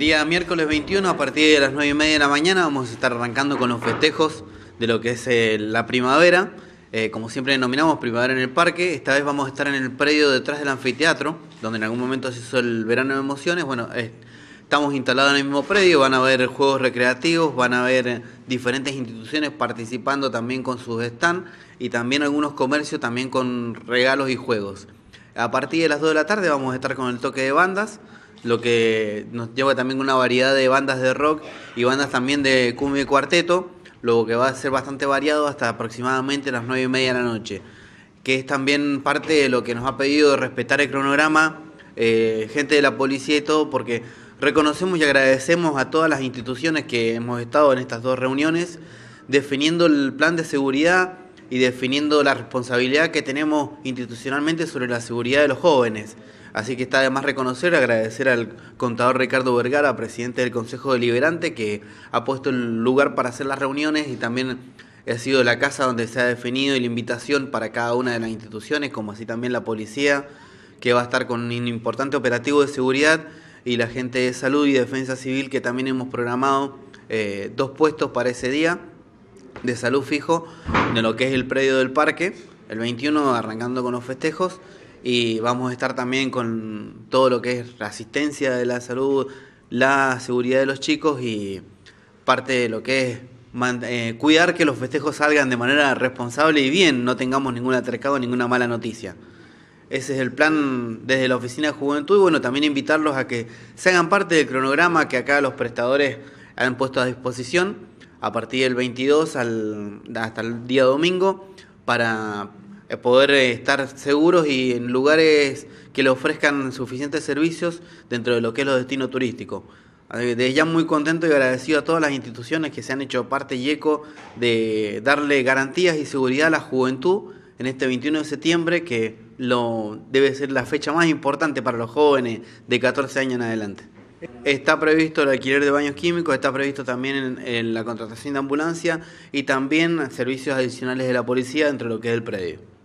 día miércoles 21 a partir de las 9 y media de la mañana vamos a estar arrancando con los festejos de lo que es eh, la primavera. Eh, como siempre denominamos primavera en el parque, esta vez vamos a estar en el predio detrás del anfiteatro, donde en algún momento se hizo el verano de emociones. Bueno, eh, estamos instalados en el mismo predio, van a haber juegos recreativos, van a haber diferentes instituciones participando también con sus stands y también algunos comercios también con regalos y juegos. A partir de las 2 de la tarde vamos a estar con el toque de bandas lo que nos lleva también una variedad de bandas de rock y bandas también de cumbia y cuarteto, lo que va a ser bastante variado hasta aproximadamente las nueve y media de la noche, que es también parte de lo que nos ha pedido respetar el cronograma, eh, gente de la policía y todo, porque reconocemos y agradecemos a todas las instituciones que hemos estado en estas dos reuniones definiendo el plan de seguridad y definiendo la responsabilidad que tenemos institucionalmente sobre la seguridad de los jóvenes. Así que está además reconocer, y agradecer al contador Ricardo Vergara, presidente del Consejo Deliberante, que ha puesto el lugar para hacer las reuniones y también ha sido la casa donde se ha definido y la invitación para cada una de las instituciones, como así también la policía, que va a estar con un importante operativo de seguridad y la gente de salud y defensa civil que también hemos programado eh, dos puestos para ese día de salud fijo de lo que es el predio del parque, el 21 arrancando con los festejos y vamos a estar también con todo lo que es la asistencia de la salud, la seguridad de los chicos y parte de lo que es eh, cuidar que los festejos salgan de manera responsable y bien, no tengamos ningún atrecado, ninguna mala noticia. Ese es el plan desde la Oficina de Juventud y bueno, también invitarlos a que se hagan parte del cronograma que acá los prestadores han puesto a disposición a partir del 22 hasta el día domingo para eh, poder eh, estar seguros y en lugares que le ofrezcan suficientes servicios dentro de lo que es los destinos turísticos. Desde ya muy contento y agradecido a todas las instituciones que se han hecho parte y eco de darle garantías y seguridad a la juventud en este 21 de septiembre, que lo, debe ser la fecha más importante para los jóvenes de 14 años en adelante. Está previsto el alquiler de baños químicos, está previsto también en, la contratación de ambulancia y también servicios adicionales de la policía dentro de lo que es el predio.